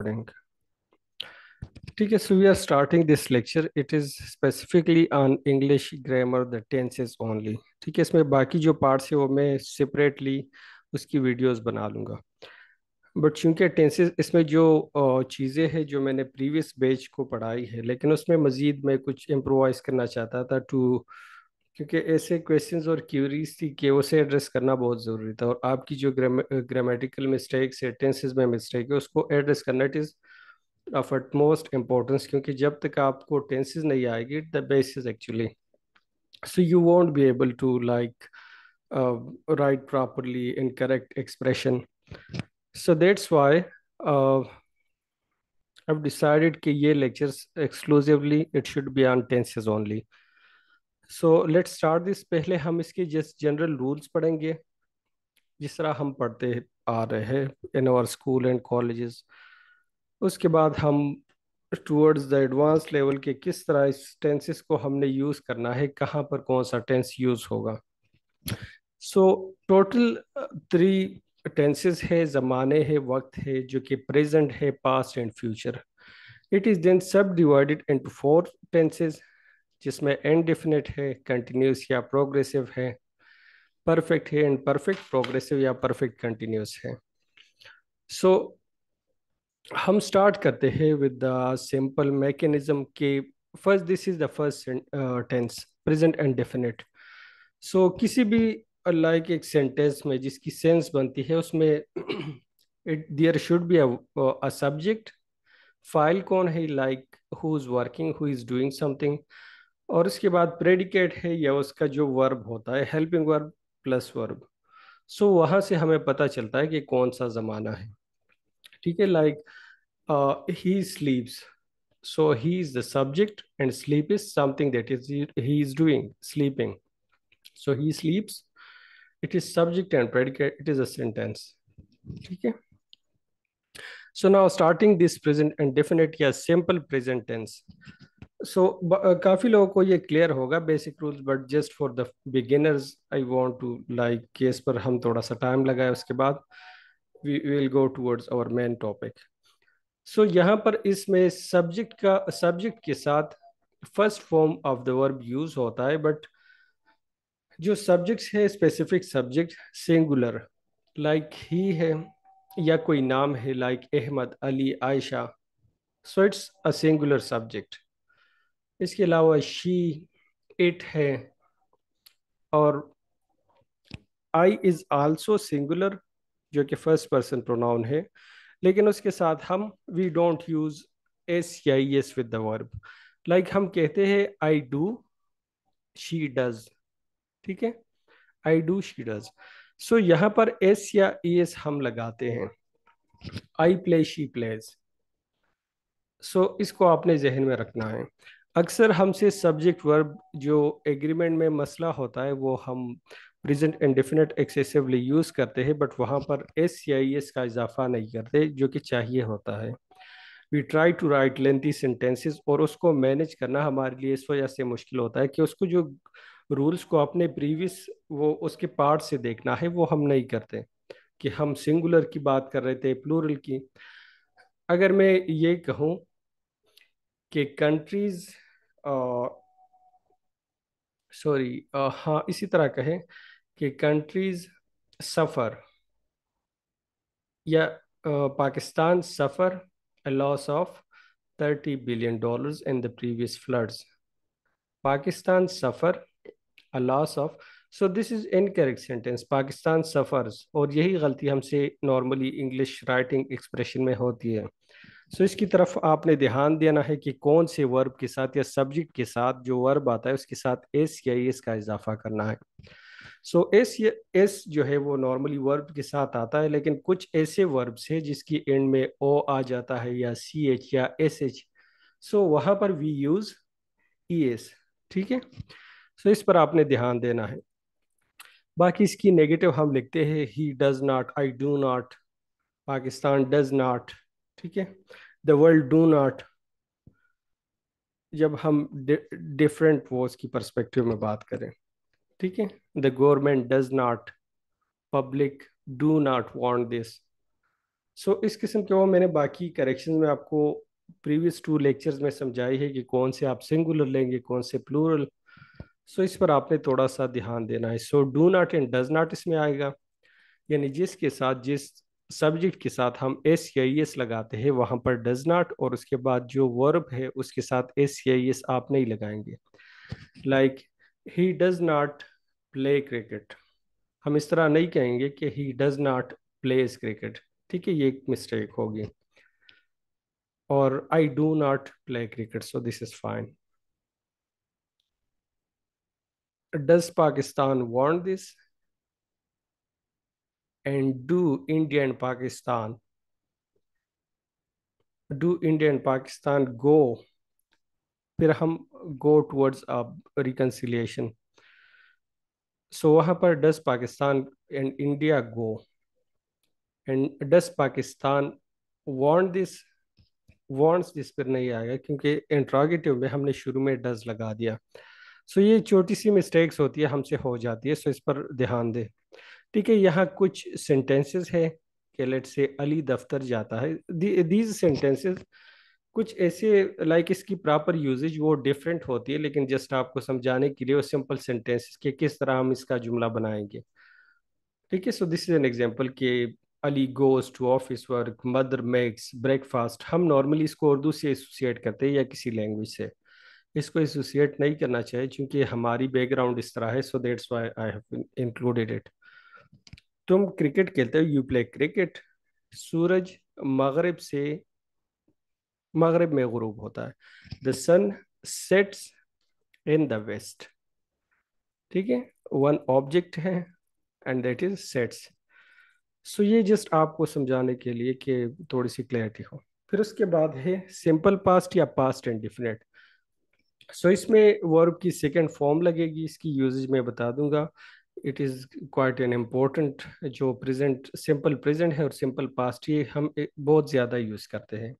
recording ठीक है so we are starting this lecture it is specifically on english grammar the tenses only ठीक है इसमें बाकी जो पार्ट्स है वो मैं सेपरेटली उसकी वीडियोस बना लूँगा बट चूंकि टेंसेस इसमें जो चीज़ें हैं जो मैंने प्रीवियस बेच को पढ़ाई है लेकिन उसमें मज़ीद मैं कुछ इम्प्रोवाइज़ करना चाहता था टू क्योंकि ऐसे क्वेश्चंस और क्यूरीज थी कि उसे एड्रेस करना बहुत ज़रूरी था और आपकी जो ग्रामेटिकल मिस्टेक्स है टेंसेज में मिस्टेक है उसको एड्रेस करना it is of at most importance क्योंकि जब तक आपको टेंसेज नहीं आएगी the is actually so you won't be able to like write properly in correct expression so that's why I've decided कि ये lectures exclusively it should be on tenses only. So let start this पहले हम इसके just general rules पढ़ेंगे जिस तरह हम पढ़ते आ रहे हैं in our school and colleges उसके बाद हम टूवर्ड्स द एडवांस लेवल के किस तरह इस टेंसेस को हमने यूज़ करना है कहाँ पर कौन सा टेंस यूज़ होगा सो टोटल थ्री टेंसेस है ज़माने है वक्त है जो कि प्रेजेंट है past and future it is then सब डिवाइडेड इंटू फोर टेंसेज जिसमें इनडिफिनिट है कंटिन्यूस या प्रोग्रेसिव है परफेक्ट है एंड परफेक्ट प्रोग्रेसिव या परफेक्ट कंटिन्यूस है सो so, हम स्टार्ट करते हैं विद द सिंपल मैकेनिज्म के first this is the first tense present and definite so किसी भी लाइक uh, एक सेंटेंस में जिसकी सेंस बनती है उसमें it there should be a subject file कौन है like who is working who is doing something और इसके बाद प्रेडिकेट है या उसका जो वर्ब होता है helping verb plus verb so वहाँ से हमें पता चलता है कि कौन सा ज़माना है ठीक है like he sleeps so he is the subject and sleep is something that is he is doing sleeping so he sleeps it is subject and predicate it is a sentence ठीक है so now starting this present and definite yeah simple present tense so uh, काफी लोगों को ये clear होगा basic rules but just for the beginners I want to like case पर हम थोड़ा सा टाइम लगाए उसके बाद we will go towards our main topic so यहाँ पर इसमें सब्जेक्ट का सब्जेक्ट के साथ first form of the verb use होता है बट जो सब्जेक्ट्स है specific subject singular like he है या कोई नाम है like Ahmad Ali Ayesha so it's a singular subject इसके अलावा शी इट है और आई इज़ आल्सो सिंगुलर जो कि फर्स्ट पर्सन प्रोनाउन है लेकिन उसके साथ हम वी डोंट यूज़ एस या S with the verb like हम कहते हैं आई डू शी डज ठीक है I do she does so यहाँ पर एस या एस e हम लगाते हैं I play she plays so इसको आपने जहन में रखना है अक्सर हमसे सब्जेक्ट वर्ब जो एग्रीमेंट में मसला होता है वो हम present and definite excessively use करते हैं बट वहाँ पर एस आई एस का इजाफा नहीं करते जो कि चाहिए होता है we try to write lengthy sentences और उसको मैनेज करना हमारे लिए इस वजह से मुश्किल होता है कि उसको जो रूल्स को अपने प्रीवियस वो उसके पार्ट से देखना है वो हम नहीं करते कि हम सिंगुलर की बात कर रहे थे प्लूरल की अगर मैं ये कहूँ कि कंट्रीज़ सॉरी हाँ इसी तरह कहें कि कंट्रीज सफर या Pakistan suffer a loss of thirty billion dollars in the previous floods Pakistan suffer a loss of so this is incorrect sentence Pakistan suffer और यही गलती हमसे नॉर्मली इंग्लिश राइटिंग एक्सप्रेशन में होती है सो इसकी तरफ आपने ध्यान देना है कि कौन से वर्ब के साथ या सब्जेक्ट के साथ जो वर्ब आता है उसके साथ एस या एस का इजाफा करना है सो एस या एस जो है वो नॉर्मली वर्ब के साथ आता है लेकिन कुछ ऐसे वर्ब्स हैं जिसकी एंड में ओ आ जाता है या सी एच या एस एच सो वहाँ पर वी यूज़ ई एस ठीक है सो इस पर आपने ध्यान देना है बाकी इसकी नेगेटिव हम लिखते हैं he does not I do not Pakistan does not ठीक है द वर्ल्ड डू नॉट जब हम डिफरेंट वो उसकी परस्पेक्टिव में बात करें ठीक है the government does not public do not want this so इस किस्म के वो मैंने बाकी करेक्शन में आपको प्रीवियस टू लेक्चर्स में समझाई है कि कौन से आप सिंगुलर लेंगे कौन से प्लूरल सो so इस पर आपने थोड़ा सा ध्यान देना है so do not and does not इसमें आएगा यानी जिसके साथ जिस सब्जेक्ट के साथ हम एस या एस लगाते हैं वहां पर डज नॉट और उसके बाद जो वर्ब है उसके साथ एस या एस आप नहीं लगाएंगे like he does not play cricket हम इस तरह नहीं कहेंगे कि he does not plays cricket ठीक है ये एक मिस्टेक होगी और I do not play cricket so this is fine does Pakistan want this and do India and Pakistan, do India and Pakistan go? फिर हम गो टूवर्ड्स रिकन्सिलियशन सो वहाँ पर does Pakistan and India go and does Pakistan want this wants इस पर नहीं आएगा क्योंकि interrogative में हमने शुरू में डज लगा दिया सो so, ये छोटी सी मिस्टेक्स होती है हमसे हो जाती है सो so इस पर ध्यान दें ठीक है यहाँ कुछ सेंटेंसेस है कि लेट से अली दफ्तर जाता है दीज सेंटेंसेस कुछ ऐसे लाइक like इसकी प्रॉपर यूजेज वो डिफरेंट होती है लेकिन जस्ट आपको समझाने के लिए वो सिंपल सेंटेंसेस के किस तरह हम इसका जुमला बनाएंगे ठीक है so this is an example के Ali goes to office work mother makes breakfast हम नॉर्मली इसको उर्दू से एसोसिएट करते हैं या किसी लैंग्वेज से इसको एसोसिएट नहीं करना चाहिए क्योंकि हमारी बैकग्राउंड इस तरह है so that's why I have included it तुम क्रिकेट खेलते हो यू प्ले क्रिकेट सूरज मगरब से मगरब में गुरूब होता है the sun sets in the west ठीक है वन ऑब्जेक्ट है and that is sets so ये जस्ट आपको समझाने के लिए कि थोड़ी सी क्लैरिटी हो फिर उसके बाद है सिंपल पास्ट या पास्ट एंड डिफिनेट सो इसमें वर्ब की सेकेंड फॉर्म लगेगी इसकी यूजेज मैं बता दूंगा it is quite an important जो प्रेजेंट सिंपल प्रेजेंट है और सिंपल पास्ट ये हम बहुत ज़्यादा यूज़ करते हैं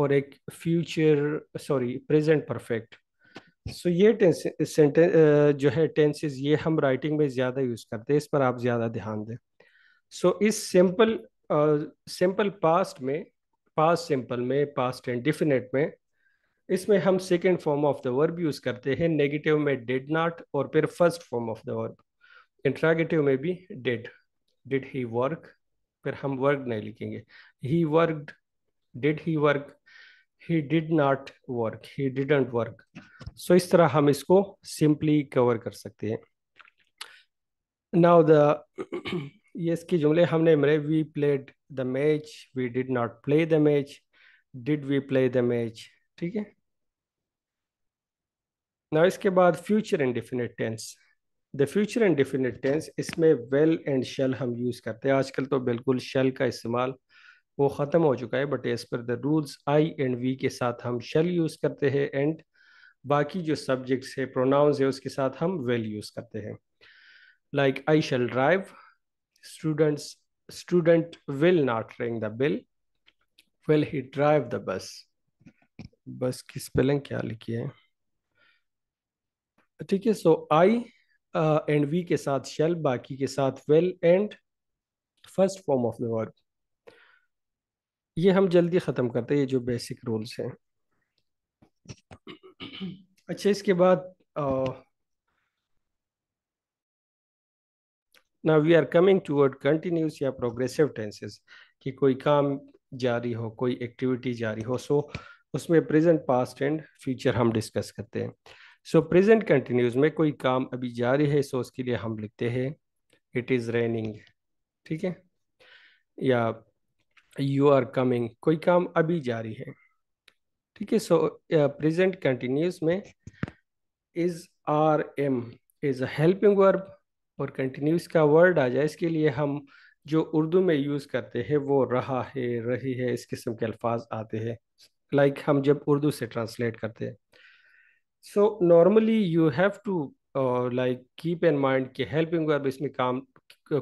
और एक future sorry present perfect so ये सेंटेंस जो है टेंसेस ये हम राइटिंग में ज़्यादा यूज़ करते हैं इस पर आप ज़्यादा ध्यान दें सो इस सिंपल सिंपल पास्ट में पास्ट सिंपल में पास्ट एंड डिफिनेट में इसमें हम second form of the verb use करते हैं नेगेटिव में डिड नॉट और फिर first form of the verb interrogative में भी डेड डिड ही वर्क फिर हम वर्क नहीं लिखेंगे he work did he work he did not work he didn't work so इस तरह हम इसको सिंपली कवर कर सकते हैं नाउ द ये इसके जुमले हमने मरे we played the match we did not play the match did we play the match ठीक है ना इसके बाद future indefinite tense the future and definite tense इसमें वेल एंड शेल हम यूज़ करते हैं आजकल तो बिल्कुल शेल का इस्तेमाल वो ख़त्म हो चुका है but as per the rules I and we के साथ हम शेल यूज़ करते हैं एंड बाकी जो सब्जेक्ट्स है प्रोनाउंस है उसके साथ हम वेल यूज़ करते हैं like I shall drive students student will not ring the bell will he drive the bus bus की स्पेलिंग क्या लिखी है ठीक है सो आई एंड वी के साथ शेल बाकी के साथ will and first form of the verb ये हम जल्दी ख़त्म करते हैं ये जो बेसिक रूल्स हैं अच्छा इसके बाद ना we are coming toward continuous या प्रोग्रेसिव टेंसेस कि कोई काम जारी हो कोई एक्टिविटी जारी हो सो so, उसमें प्रेजेंट पास्ट एंड फ्यूचर हम डिस्कस करते हैं सो प्रेजेंट कंटिन्यूज में कोई काम अभी जारी है सो उसके लिए हम लिखते हैं इट इज़ रेनिंग ठीक है या यू आर कमिंग कोई काम अभी जारी है ठीक है सो प्रेजेंट कंटिन्यूज में is are am is helping verb और कंटिन्यूस का वर्ड आ जाए इसके लिए हम जो उर्दू में यूज़ करते हैं वो रहा है रही है इस किस्म के अल्फाज आते हैं लाइक like हम जब उर्दू से ट्रांसलेट करते हैं so normally you have to like keep in mind कि हेल्पिंग वर्ब इसमें काम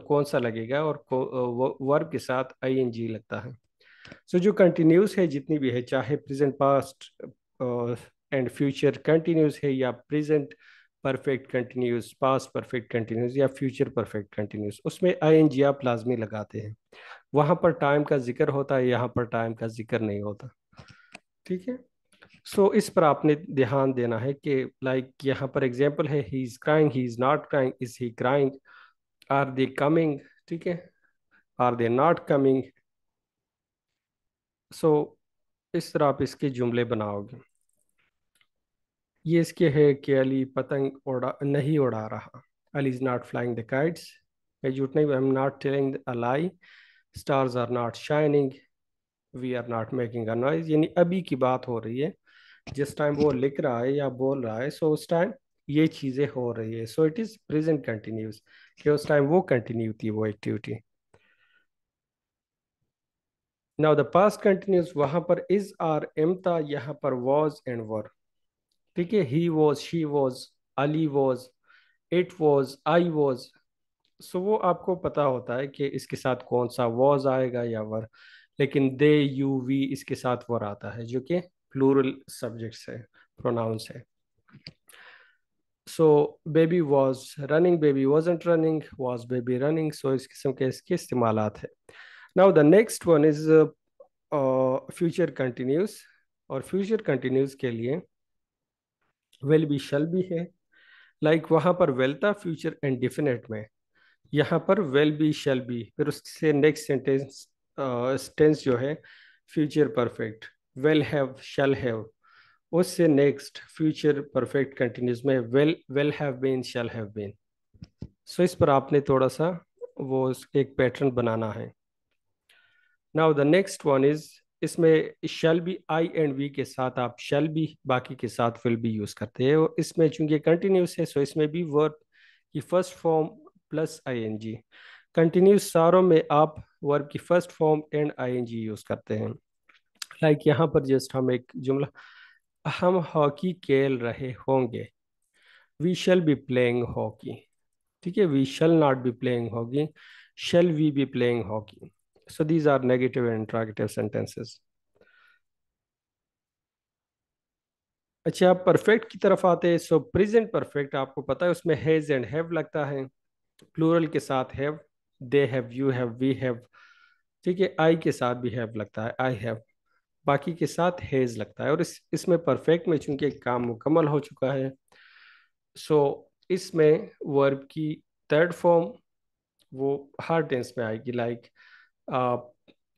कौन सा लगेगा और वर्ब के साथ आई एन जी लगता है सो so, जो कंटिन्यूस है जितनी भी है चाहे present past and future continuous है या present perfect continuous past perfect continuous या फ्यूचर परफेक्ट कंटिन्यूस उसमें आई एन जी आप लाजमी लगाते हैं वहाँ पर टाइम का जिक्र होता है यहाँ पर टाइम का जिक्र नहीं होता ठीक है सो so, इस पर आपने ध्यान देना है कि लाइक like, यहाँ पर एग्जाम्पल है he is crying he is not crying is he crying are they coming ठीक है are they not coming so इस तरह आप इसके जुमले बनाओगे ये इसके है कि अली पतंग उड़ा नहीं उड़ा रहा Ali is not flying the kites झूठ नहीं I am not telling a lie stars are not shining we are not making a noise यानी अभी की बात हो रही है जिस टाइम वो लिख रहा है या बोल रहा है सो उस टाइम ये चीजें हो रही है so it is present continuous कि उस टाइम वो कंटिन्यू थी वो activity now the past continuous वहां पर इज आर एम था यहाँ पर वॉज एंड वर ठीक है he was she was Ali was it was I was so वो आपको पता होता है कि इसके साथ कौन सा वॉज आएगा या वर लेकिन दे यू वी इसके साथ वर आता है जो कि plural subjects है pronouns है so baby was running baby wasn't running was baby running so इस किस्म के इसके इस्तेमाल है now the next one is uh, uh, future continuous और future continuous के लिए will be shall be है लाइक like वहाँ पर वेल था फ्यूचर एंड डिफिनेट में यहाँ पर वेल बी शेल बी फिर उससे नेक्स्ट सेंटेंस टेंस जो है future perfect will have shall have उससे नेक्स्ट फ्यूचर परफेक्ट कंटिन्यूस में will will have been shall have been so इस पर आपने थोड़ा सा वो एक पैटर्न बनाना है now the next one is इसमें shall be I and we के साथ आप शैल भी बाकी के साथ विल भी यूज़ करते हैं और इसमें चूंकि कंटिन्यूस है सो इसमें भी वर्ब की first form plus I N G continuous सारों में आप वर्ब की first form and I N G use करते हैं लाइक like यहाँ पर जस्ट हम एक जुमला हम हॉकी खेल रहे होंगे we shall be playing hockey ठीक है we shall not be playing hockey shall we be playing hockey so these are negative and interrogative sentences अच्छा आप परफेक्ट की तरफ आते हैं सो प्रेजेंट परफेक्ट आपको पता है उसमें हैज एंड हैव लगता है प्लूरल के साथ have they have you have we have ठीक है आई के साथ भी हैव लगता है आई हैव बाकी के साथ हेज लगता है और इस इसमें परफेक्ट में चूंकि काम मुकम्मल हो चुका है सो इसमें वर्ब की थर्ड फॉर्म वो हर टेंस में आएगी लाइक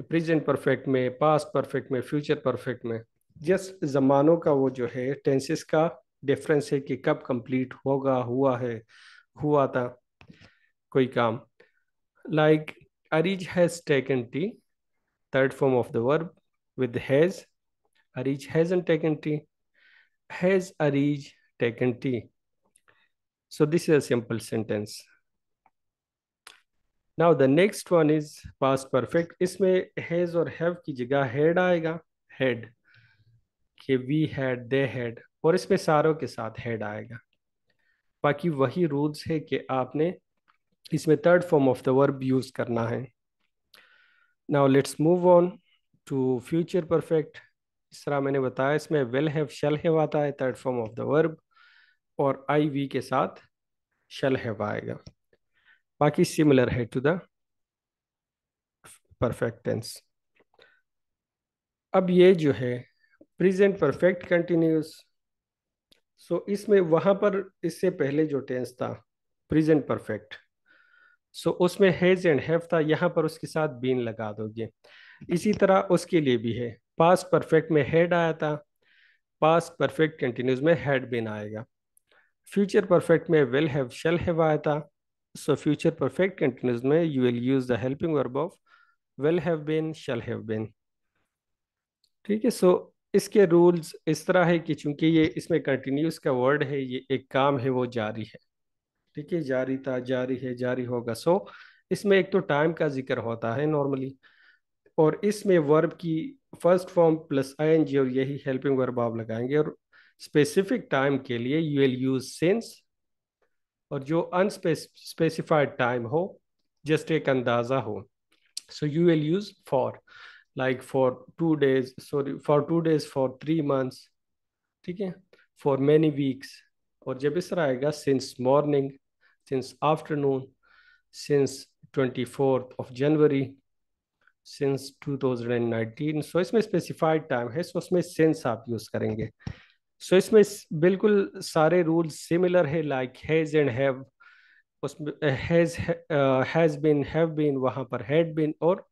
प्रेजेंट परफेक्ट में पास्ट परफेक्ट में फ्यूचर परफेक्ट में जस्ट ज़मानों का वो जो है टेंसेस का डिफरेंस है कि कब कंप्लीट होगा हुआ है हुआ था कोई काम like Arij has taken the third form of the verb with has Arij hasn't taken tea. Has Arij taken tea? So this is a simple sentence. Now the next one is past perfect. isme has or have ki jagah had aayega had ke we had they had aur isme saro ke sath had aayega बाकी wahi rules hai ke aapne isme third form of the verb use karna hai now let's move on to future perfect इस तरह मैंने बताया इसमें well have shall have आता है third form of the verb और आई we के साथ शल हैव आएगा बाकी सिमिलर है टू द परफेक्ट टेंस अब ये जो है प्रेजेंट परफेक्ट कंटिन्यूस सो इसमें वहां पर इससे पहले जो टेंस था प्रेजेंट परफेक्ट सो उसमें हैज़ एंड हैव था यहां पर उसके साथ बीन लगा दोगे इसी तरह उसके लिए भी है पास परफेक्ट में हेड आया था पास परफेक्ट कंटिन्यूस में हैड बिन आएगा फ्यूचर परफेक्ट में विल हैव शेल हैव आया था सो फ्यूचर परफेक्ट कंटिन्यूस में you will use the helping verb of will have been shall have been ठीक है सो इसके रूल्स इस तरह है कि चूंकि ये इसमें कंटिन्यूस का वर्ड है ये एक काम है वो जारी है ठीक है जारी था जारी है जारी होगा सो so, इसमें एक तो टाइम का जिक्र होता है नॉर्मली और इसमें वर्ब की फर्स्ट फॉर्म प्लस आई और यही हेल्पिंग वर्ब आप लगाएंगे और स्पेसिफिक टाइम के लिए यू विल यूज सिंस और जो अनस्पेसिफाइड टाइम हो जस्ट एक अंदाज़ा हो so you will use for like for two days sorry for two days for three months ठीक है फॉर मैनी वीक्स और जब इस तरह आएगा since morning since afternoon since twenty fourth of January since 2019 so इसमें स्पेसिफाइड टाइम है सो उसमें सिंस आप यूज करेंगे सो इसमें बिल्कुल सारे रूल सिमिलर है like has and have has has been have been वहां पर हैड बीन और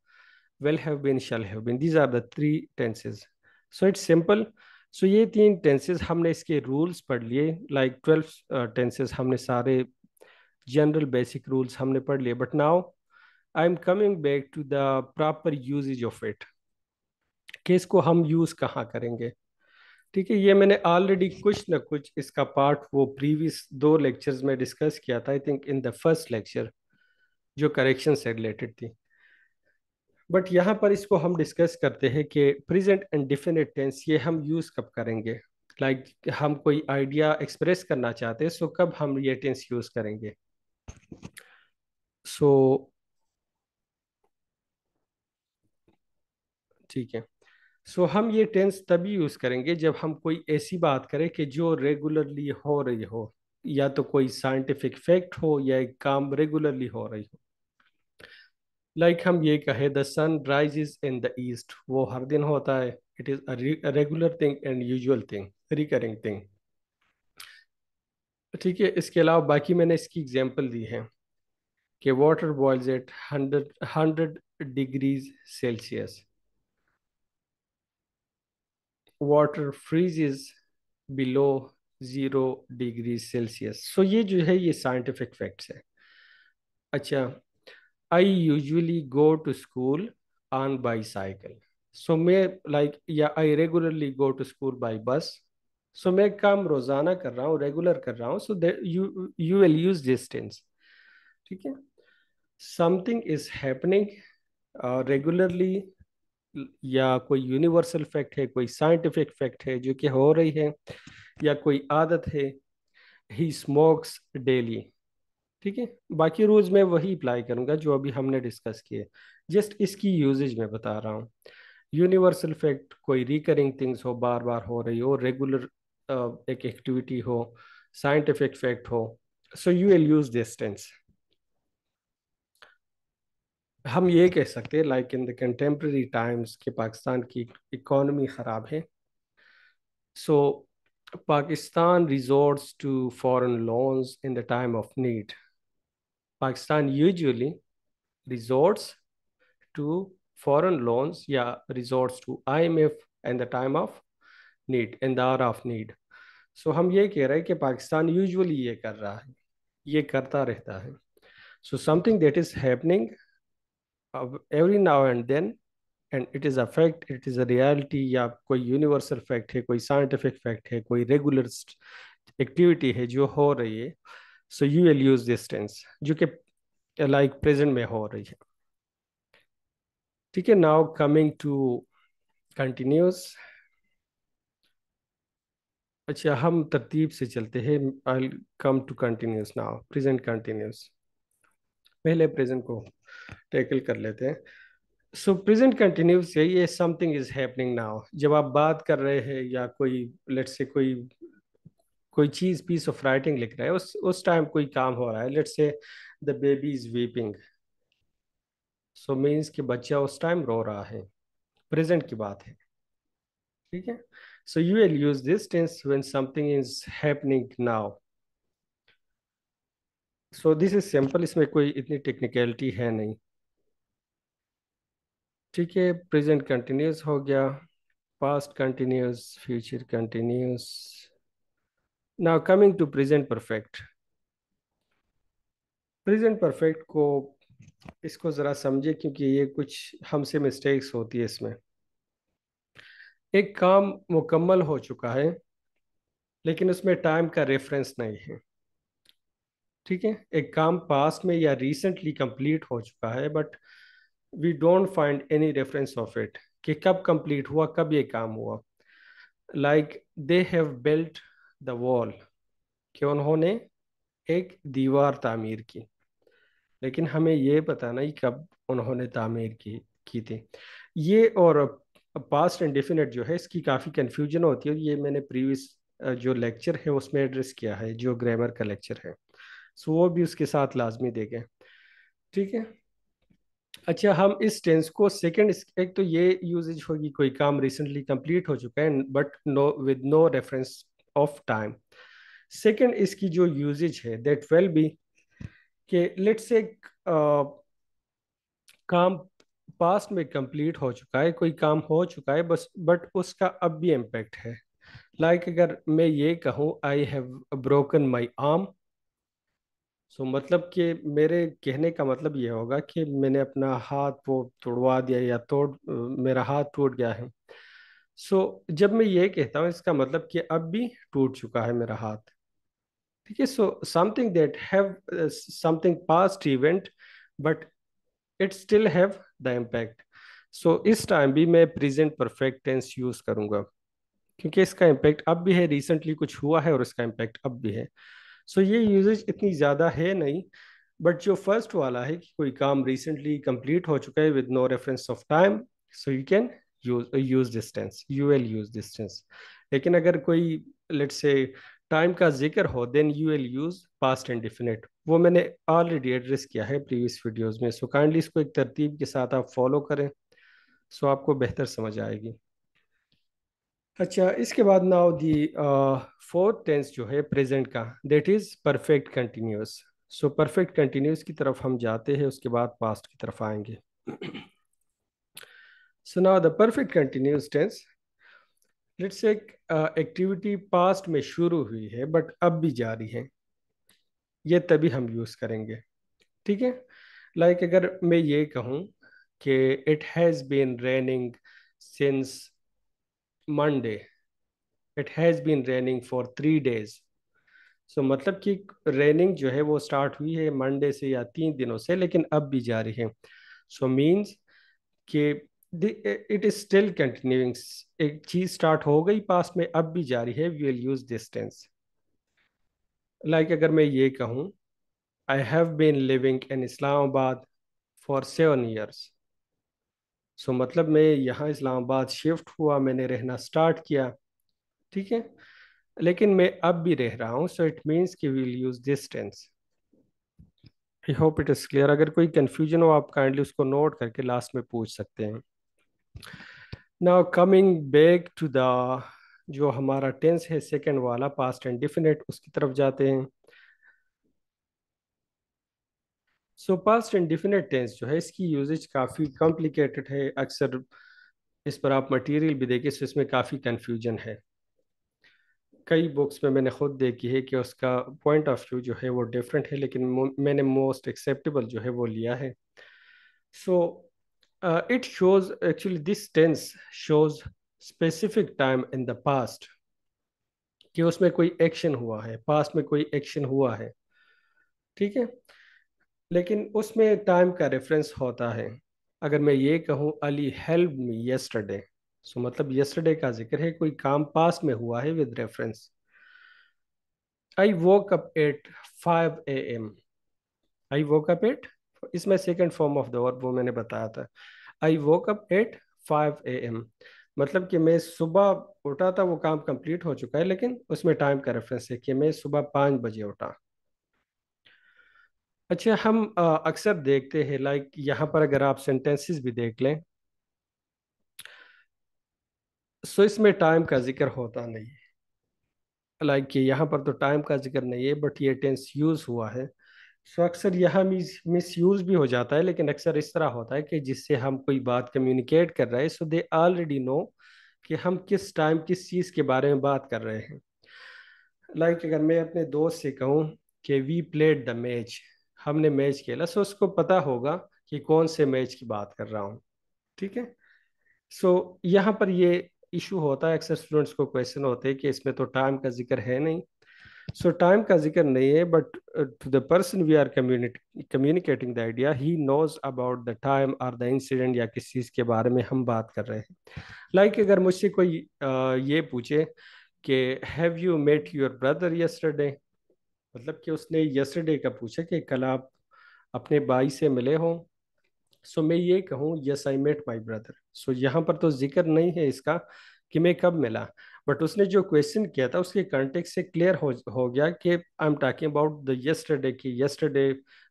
will have been shall have been these are the three tenses so it's simple so ये तीन टेंसेज हमने इसके रूल्स पढ़ लिए लाइक ट्वेल्व टेंसेज हमने सारे जनरल बेसिक रूल्स हमने पढ़ लिए but now I am coming back to the proper usage of it कि इसको हम यूज कहाँ करेंगे ठीक है ये मैंने ऑलरेडी कुछ ना कुछ इसका पार्ट वो प्रीवियस दो लेक्चर्स में डिस्कस किया था I think in the first lecture जो करेक्शन से रिलेटेड थी बट यहाँ पर इसको हम डिस्कस करते हैं कि प्रेजेंट एंड डिफिनेट टेंस ये हम यूज़ कब करेंगे लाइक like, हम कोई आइडिया एक्सप्रेस करना चाहते हैं सो कब हम ये टेंस यूज़ करेंगे सो so, ठीक है सो so, हम ये टेंस तभी यूज़ करेंगे जब हम कोई ऐसी बात करें कि जो रेगुलरली हो रही हो या तो कोई साइंटिफिक फैक्ट हो या एक काम रेगुलरली हो रही हो लाइक like हम ये कहे the sun rise in the east वो हर दिन होता है it is regular thing and usual thing recurring thing ठीक है इसके अलावा बाकी मैंने इसकी एग्जाम्पल दी है कि water boils at hundred hundred degrees Celsius water freezes below zero degree Celsius so ये जो है ये साइंटिफिक फैक्ट्स है अच्छा I usually go to school on by cycle so मैं लाइक या I regularly go to school by bus so मैं काम रोज़ाना कर रहा हूँ रेगुलर कर रहा हूँ so you you will use this tense ठीक है समथिंग इज हैपनिंग रेगुलरली या कोई यूनिवर्सल फैक्ट है कोई साइंटिफिक फैक्ट है जो कि हो रही है या कोई आदत है ही स्मोक्स डेली ठीक है बाकी रोज मैं वही अप्लाई करूंगा जो अभी हमने डिस्कस किए जस्ट इसकी यूजेज में बता रहा हूँ यूनिवर्सल फैक्ट कोई रिकरिंग थिंग्स हो बार बार हो रही हो रेगुलर एक एक्टिविटी हो साइंटिफिक फैक्ट हो so you will use this tense हम ये कह सकते हैं like in the contemporary times कि पाकिस्तान की इकॉनमी ख़राब है so Pakistan resorts to foreign loans in the time of need Pakistan usually resorts to foreign loans या resorts to IMF in the time of need in the hour of need so हम ये कह रहे हैं कि पाकिस्तान यूजुअली ये कर रहा है ये करता रहता है so something that is happening every now and then and it is a fact it is a reality या कोई यूनिवर्सल फैक्ट है कोई साइंटिफिक फैक्ट है कोई रेगुलर एक्टिविटी है जो हो रही है so you will use this tense जो कि लाइक प्रेजेंट में हो रही है ठीक है नाउ कमिंग टू कंटिन्यूस अच्छा हम तरतीब से चलते हैं I come to continuous now present continuous पहले प्रेजेंट को टैकल कर लेते हैं सो प्रेजेंट कंटिन्यूस ये समथिंग इज हैपनिंग नाउ जब आप बात कर रहे हैं या कोई लेट से कोई कोई चीज पीस ऑफ राइटिंग लिख रहा है उस उस टाइम कोई काम हो रहा है let's say the baby is weeping so means कि बच्चा उस टाइम रो रहा है प्रेजेंट की बात है ठीक है so you will use this tense when something is happening now so this is simple इसमें कोई इतनी टेक्निकलिटी है नहीं ठीक है प्रेजेंट कंटिन्यूस हो गया past continuous future continuous now coming to present perfect present perfect को इसको ज़रा समझे क्योंकि ये कुछ हमसे मिस्टेक्स होती है इसमें एक काम मुकम्मल हो चुका है लेकिन उसमें टाइम का रेफरेंस नहीं है ठीक है एक काम पास में या रिसेंटली कंप्लीट हो चुका है but we don't find any reference of it कि कब कंप्लीट हुआ कब ये काम हुआ like they have built the wall कि उन्होंने एक दीवार तामीर की लेकिन हमें ये पता नहीं कब उन्होंने तामीर की की थी ये और पास्ट एंड डेफिनेट जो है इसकी काफ़ी कन्फ्यूजन होती है ये मैंने प्रीवियस जो लेक्चर है उसमें एड्रेस किया है जो ग्रामर का लेक्चर है सो वो भी उसके साथ लाजमी देखें ठीक है अच्छा हम इस टेंस को सेकंड एक तो ये यूजेज होगी कोई काम रिसेंटली कंप्लीट हो चुका है but no with no reference of time second इसकी जो यूजेज है दैट वेल बी के लेट्स से काम पास्ट में कंप्लीट हो चुका है कोई काम हो चुका है बस बट उसका अब भी इम्पेक्ट है लाइक like अगर मैं ये कहूँ I have broken my arm so तो मतलब कि मेरे कहने का मतलब ये होगा कि मैंने अपना हाथ वो तोड़वा दिया या तोड़ मेरा हाथ टूट गया है सो जब मैं ये कहता हूँ इसका मतलब कि अब भी टूट चुका है मेरा हाथ ठीक है so something that have something past event but it still have the impact so इस टाइम भी मैं प्रेजेंट परफेक्ट टेंस यूज़ करूँगा क्योंकि इसका इम्पैक्ट अब भी है रिसेंटली कुछ हुआ है और इसका इम्पैक्ट अब भी है सो ये यूजेज इतनी ज़्यादा है नहीं बट जो फर्स्ट वाला है कि कोई काम रिसेंटली कंप्लीट हो चुका है with no reference of time so you can use this tense you will use this tense लेकिन अगर कोई लेट से टाइम का जिक्र हो then you will use past and indefinite वो मैंने ऑलरेडी एड्रेस किया है प्रीवियस वीडियोज़ में सो so, काइंडली इसको एक तरतीब के साथ आप फॉलो करें सो so, आपको बेहतर समझ आएगी अच्छा इसके बाद नाउ दी फोर्थ टेंस जो है प्रेजेंट का that is perfect continuous so perfect continuous की तरफ हम जाते हैं उसके बाद पास्ट की तरफ आएंगे so now the perfect continuous tense let's एक एक्टिविटी पास्ट में शुरू हुई है बट अब भी जारी है ये तभी हम यूज करेंगे ठीक है लाइक अगर मैं ये कहूँ कि it has been raining since Monday it has been raining for three days so मतलब कि रेनिंग जो है वो स्टार्ट हुई है मंडे से या तीन दिनों से लेकिन अब भी जारी है सो मीन्स कि इट इज स्टिल कंटिन्यूइंग एक चीज स्टार्ट हो गई पास में अब भी जारी है we will use this tense like अगर मैं ये कहूँ I have been living in Islamabad for seven years so मतलब मैं यहाँ इस्लामाबाद शिफ्ट हुआ मैंने रहना स्टार्ट किया ठीक है लेकिन मैं अब भी रह रहा हूँ सो इट मीन्स की will use this tense I hope it is clear अगर कोई कन्फ्यूजन हो आप काइंडली उसको नोट करके लास्ट में पूछ सकते हैं now coming back to the जो हमारा टेंस है सेकेंड वाला पास्ट एंड डिफिनेट उसकी तरफ जाते हैं सो पास्ट डिफिनेट टेंस जो है इसकी यूजेज काफ़ी कॉम्प्लिकेटेड है अक्सर इस पर आप मटेरियल भी देखिए इसमें काफ़ी कन्फ्यूजन है कई बुक्स में मैंने खुद देखी है कि उसका पॉइंट ऑफ व्यू जो है वो डिफरेंट है लेकिन मैंने मोस्ट एक्सेप्टेबल जो है वो लिया है so it shows actually this tense shows specific time in the past कि उसमें कोई एक्शन हुआ है पास्ट में कोई एक्शन हुआ है ठीक है लेकिन उसमें टाइम का रेफरेंस होता है अगर मैं ये कहूँ Ali help me yesterday so मतलब यस्टरडे का जिक्र है कोई काम पास में हुआ है with reference I woke up at five A M I woke up at इसमें second form of the verb वो मैंने बताया था I woke up at five A M मतलब कि मैं सुबह उठा था वो काम कंप्लीट हो चुका है लेकिन उसमें टाइम का रेफरेंस है कि मैं सुबह पाँच बजे उठा अच्छा हम अक्सर देखते हैं लाइक यहाँ पर अगर आप सेंटेंसेस भी देख लें सो इसमें टाइम का जिक्र होता नहीं है लाइक कि यहाँ पर तो टाइम का जिक्र नहीं है बट ये टेंस यूज़ हुआ है सो अक्सर यहाँ मिस मिस यूज़ भी हो जाता है लेकिन अक्सर इस तरह होता है कि जिससे हम कोई बात कम्युनिकेट कर रहे हैं सो दे ऑलरेडी नो कि हम किस टाइम किस चीज़ के बारे में बात कर रहे हैं लाइक like, अगर मैं अपने दोस्त से कहूँ कि वी प्लेड द मैच हमने मैच खेला सो उसको पता होगा कि कौन से मैच की बात कर रहा हूँ ठीक है सो यहाँ पर ये इशू होता है अक्सर स्टूडेंट्स को क्वेश्चन होते हैं कि इसमें तो टाइम का जिक्र है नहीं सो टाइम का जिक्र नहीं है but to the person we are communicating the idea he knows about the time और द इंसिडेंट या किस चीज़ के बारे में हम बात कर रहे हैं लाइक like, अगर मुझसे कोई ये पूछे कि have you met your brother yesterday मतलब कि उसने यस्टरडे का पूछा कि कल आप अपने भाई से मिले हों सो मैं ये कहूँ yes I met my brother so यहाँ पर तो जिक्र नहीं है इसका कि मैं कब मिला बट उसने जो क्वेश्चन किया था उसके कॉन्टेक्ट से क्लियर हो हो गया कि I am talking about the yesterday की यस्टरडे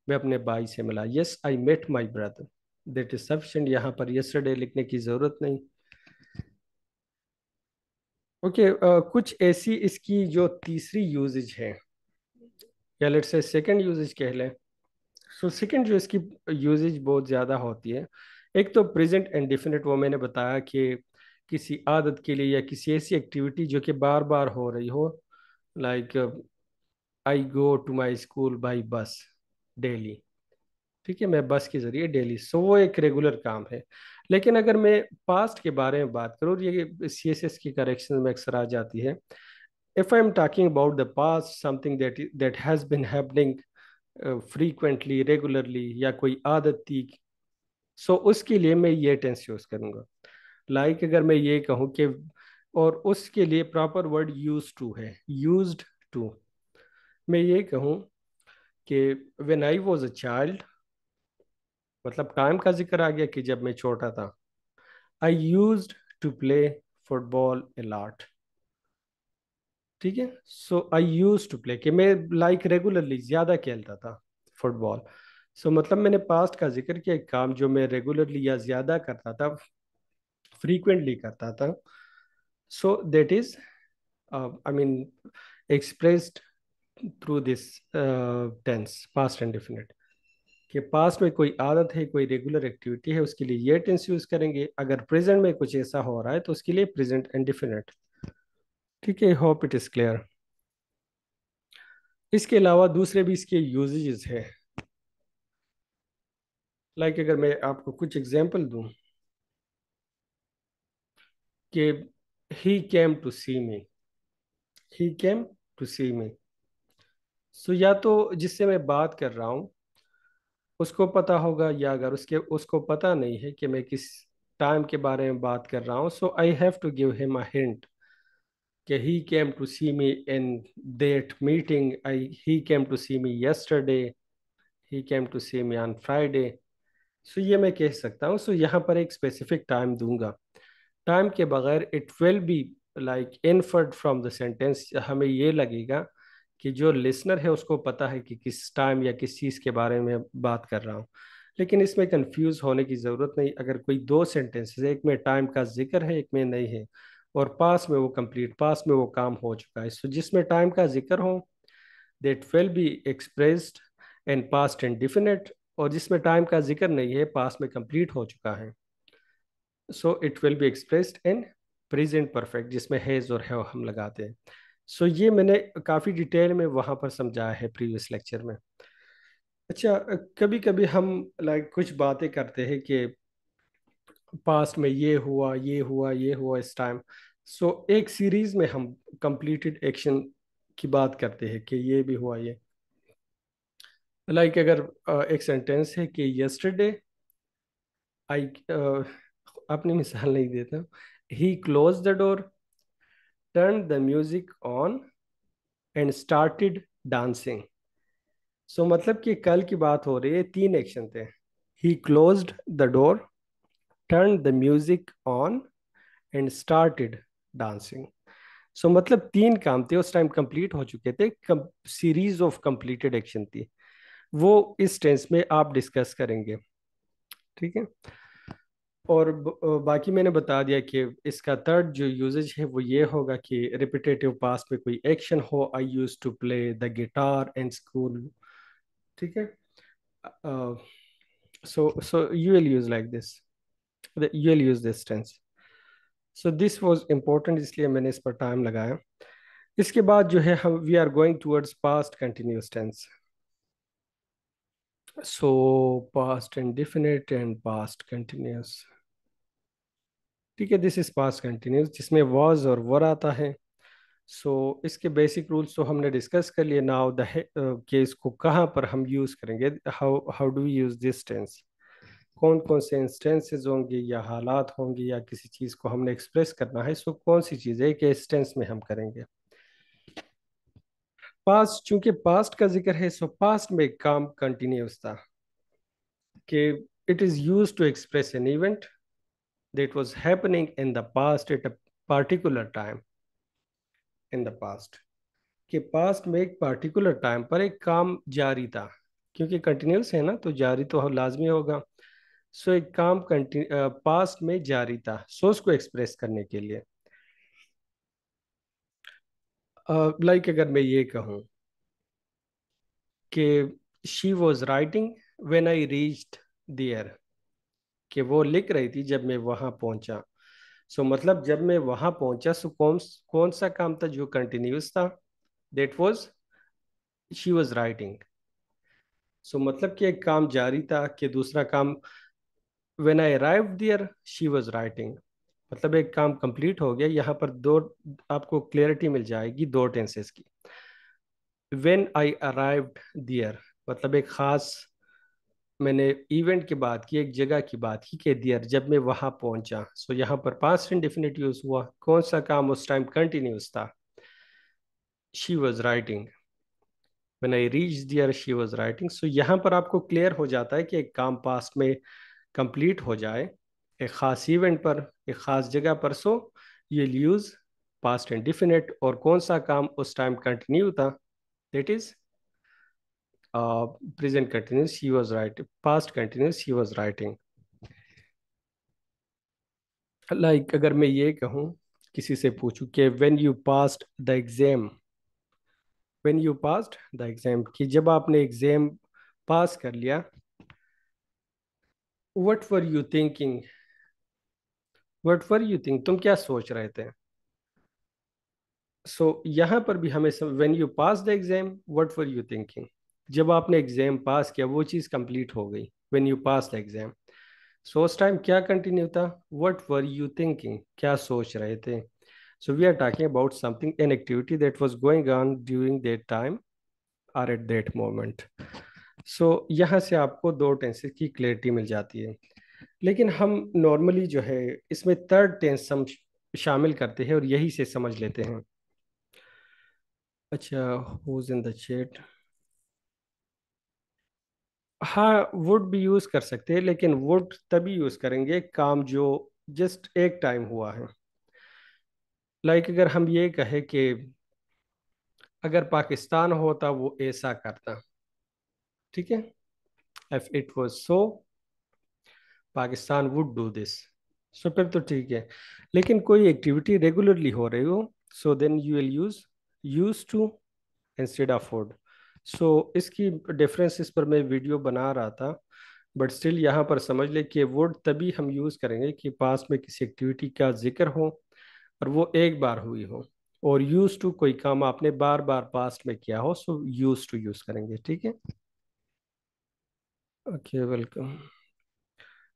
मैं अपने भाई से मिला yes I met my brother that is sufficient यहाँ पर यस्टरडे लिखने की ज़रूरत नहीं ओके okay, uh, कुछ ऐसी इसकी जो तीसरी यूजेज है या लेट से सेकेंड यूजेज कह लें सो सेकेंड जो इसकी यूजेज बहुत ज़्यादा होती है एक तो प्रेजेंट एंड डिफिनेट वो मैंने बताया कि किसी आदत के लिए या किसी ऐसी एक्टिविटी जो कि बार बार हो रही हो like I go to my school by bus daily ठीक है मैं बस के ज़रिए डेली सो वो एक रेगुलर काम है लेकिन अगर मैं पास्ट के बारे में बात करूँ ये सी एस एस की करेक्शन में अक्सर आ जाती है if i'm talking about the past something that that has been happening uh, frequently regularly या कोई आदत थी सो so, उसके लिए मैं ये टेंस यूज करूँगा लाइक like अगर मैं ये कहूँ कि और उसके लिए प्रॉपर वर्ड यूज टू है यूज टू मैं ये कहूँ कि when I was a child मतलब टाइम का जिक्र आ गया कि जब मैं छोटा था I use to play football a lot ठीक है so I use to play कि मैं लाइक like रेगुलरली ज़्यादा खेलता था फुटबॉल सो so, मतलब मैंने पास्ट का जिक्र किया एक काम जो मैं रेगुलरली या ज़्यादा करता था फ्रीक्वेंटली करता था so that is I mean expressed through this tense past and indefinite कि पास में कोई आदत है कोई रेगुलर एक्टिविटी है उसके लिए ये टेंस यूज़ करेंगे अगर प्रेजेंट में कुछ ऐसा हो रहा है तो उसके लिए प्रेजेंट एंड डिफिनेट ठीक है होप इट इज़ क्लियर इसके अलावा दूसरे भी इसके यूजेज है लाइक like अगर मैं आपको कुछ एग्जाम्पल दू कि ही came to see me he came to see मी सो या तो जिससे मैं बात कर रहा हूँ उसको पता होगा या अगर उसके उसको पता नहीं है कि मैं किस टाइम के बारे में बात कर रहा हूँ so I have to give him a hint he came to see me in that meeting I he came to see me yesterday he came to see me on Friday so ये मैं कह सकता हूँ सो so, यहाँ पर एक specific time दूंगा time के बगैर it will be like inferred from the sentence हमें ये लगेगा कि जो लिसनर है उसको पता है कि किस टाइम या किस चीज़ के बारे में बात कर रहा हूँ लेकिन इसमें कंफ्यूज होने की ज़रूरत नहीं अगर कोई दो सेंटेंसेस एक में टाइम का जिक्र है एक में नहीं है और पास में वो कंप्लीट पास में वो काम हो चुका है सो so, जिसमें टाइम का जिक्र हो that will be expressed and past and indefinite और जिसमें टाइम का जिक्र नहीं है पास में कंप्लीट हो चुका है so it will be expressed in present perfect जिसमें हैज़ और हैव हम लगाते हैं सो so, ये मैंने काफ़ी डिटेल में वहाँ पर समझाया है प्रीवियस लेक्चर में अच्छा कभी कभी हम लाइक कुछ बातें करते हैं कि पास्ट में ये हुआ ये हुआ ये हुआ इस टाइम सो एक सीरीज में हम कंप्लीटेड एक्शन की बात करते हैं कि ये भी हुआ ये लाइक like अगर एक सेंटेंस है कि यस्टरडे आई अपनी मिसाल नहीं देता he close the door turn the music on and started dancing so मतलब कि कल की बात हो रही है तीन एक्शन थे he close the door turned the music on and started dancing so so, मतलब तीन काम थे उस टाइम कंप्लीट हो चुके थे सीरीज ऑफ कंप्लीटेड एक्शन थी वो इस टेंस में आप डिस्कस करेंगे ठीक है और बाकी मैंने बता दिया कि इसका थर्ड जो यूजेज है वो ये होगा कि रिपीटेटिव पास में कोई एक्शन हो I use to play the guitar and school ठीक है so so you will use like this you'll use this tense so this was important इसलिए मैंने इस पर टाइम लगाया इसके बाद जो है हम we are going towards past continuous tense so past indefinite and past continuous ठीक है दिस इज पास्ट कंटिन्यूस जिसमें वॉज और वर आता है सो so, इसके बेसिक रूल्स तो हमने डिस्कस कर लिए नाउ द के इसको कहाँ पर हम यूज़ करेंगे how how do use this tense कौन कौन से इंस्टेंसेज होंगे या हालात होंगे या किसी चीज़ को हमने एक्सप्रेस करना है सो कौन सी चीज़ें एक इंस्टेंस में हम करेंगे पास्ट चूंकि पास्ट का जिक्र है सो पास्ट में काम कंटिन्यूस था कि it is use to express an event that was happening in the past at a particular time in the past के पास्ट में एक पार्टिकुलर टाइम पर एक काम जारी था क्योंकि कंटिन्यूस है ना तो जारी तो लाजमी होगा सो एक काम पास्ट में जारी था सोच को एक्सप्रेस करने के लिए लाइक uh, like अगर मैं ये कहूँ कि she was writing when I reach there कि वो लिख रही थी जब मैं वहाँ पहुँचा सो so, मतलब जब मैं वहाँ पहुँचा सो कौन कौन सा काम था जो कंटिन्यूस था that was she was writing so मतलब कि एक काम जारी था कि दूसरा काम when I arrive there she was writing मतलब एक काम कंप्लीट हो गया यहाँ पर दो आपको क्लियरिटी मिल जाएगी दो टेंसेस की वेन आई अराइव दियर मतलब एक ख़ास मैंने इवेंट की बात की एक जगह की बात की कि दियर जब मैं वहाँ पहुँचा सो so यहाँ पर पास्ट इंडिफिनिट यूज़ हुआ कौन सा काम उस टाइम कंटिन्यूस था she was writing when I reach there she was writing so यहाँ पर आपको क्लियर हो जाता है कि एक काम पास में कंप्लीट हो जाए एक ख़ास इवेंट पर एक ख़ास जगह पर सो ये यूज़ पास्ट एंड डिफिनेट और कौन सा काम उस टाइम कंटिन्यू था that is present continuous he was writing past continuous he was writing like अगर मैं ये कहूँ किसी से पूछूँ कि when you passed the exam when you passed the exam कि जब आपने एग्ज़ाम पास कर लिया what were you thinking what were you think तुम क्या सोच रहे थे सो so, यहाँ पर भी हमें when you pass the exam what were you thinking जब आपने एग्जाम पास किया वो चीज़ कंप्लीट हो गई when you pass the exam so उस टाइम क्या कंटिन्यू था वट वर यू थिंकिंग क्या सोच रहे थे so we are talking about something an activity that was going on during that time or at that moment so so, यहाँ से आपको दो टेंसेस की क्लैरिटी मिल जाती है लेकिन हम नॉर्मली जो है इसमें थर्ड टेंस हम शामिल करते हैं और यही से समझ लेते हैं अच्छा हुज इन द चैट हाँ वुड भी यूज़ कर सकते हैं लेकिन वुड तभी यूज़ करेंगे काम जो जस्ट एक टाइम हुआ है लाइक like अगर हम ये कहें कि अगर पाकिस्तान होता वो ऐसा करता ठीक है if it was so Pakistan would do this so फिर तो ठीक है लेकिन कोई एक्टिविटी रेगुलरली हो रही हो so then you will use use to instead of food so इसकी डिफरेंस इस पर मैं वीडियो बना रहा था बट स्टिल यहाँ पर समझ ले कि वुड तभी हम यूज़ करेंगे कि पास में किसी एक्टिविटी का जिक्र हो और वो एक बार हुई हो और यूज़ टू कोई काम आपने बार बार पास्ट में किया हो सो यूज़ टू यूज़ करेंगे ठीक है Okay, welcome.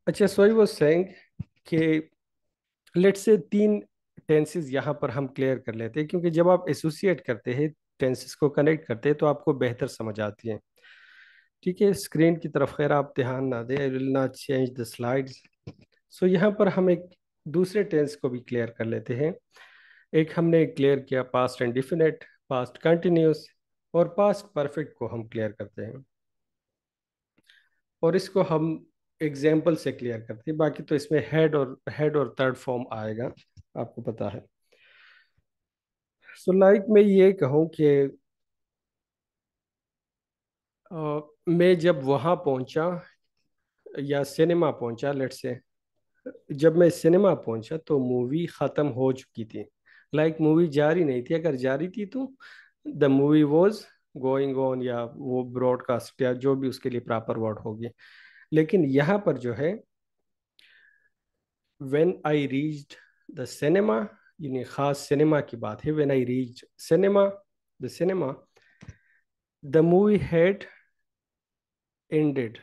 अच्छा सो आई वॉज सेंग कि लेट से तीन टेंसेस यहाँ पर हम क्लियर कर लेते हैं क्योंकि जब आप एसोसिएट करते हैं टेंसेस को कनेक्ट करते हैं तो आपको बेहतर समझ आती है ठीक है स्क्रीन की तरफ खैर आप ध्यान ना दें I will not change the slides so यहाँ पर हम एक दूसरे टेंस को भी क्लियर कर लेते हैं एक हमने क्लियर किया past and indefinite past continuous और पास्ट परफेक्ट को हम क्लियर करते हैं और इसको हम एग्जाम्पल से क्लियर करते हैं बाकी तो इसमें हेड और हेड और थर्ड फॉर्म आएगा आपको पता है सो so, लाइक like मैं ये कहूँ कि मैं जब वहाँ पहुँचा या सिनेमा पहुँचा लेट से जब मैं सिनेमा पहुँचा तो मूवी ख़त्म हो चुकी थी लाइक like, मूवी जारी नहीं थी अगर जारी थी तो the movie was going on या वो ब्रॉडकास्ट या जो भी उसके लिए प्रॉपर वर्ड होगी लेकिन यहाँ पर जो है when I reach the cinema यानी ख़ास सिनेमा की बात है when I reach cinema the cinema the movie had ended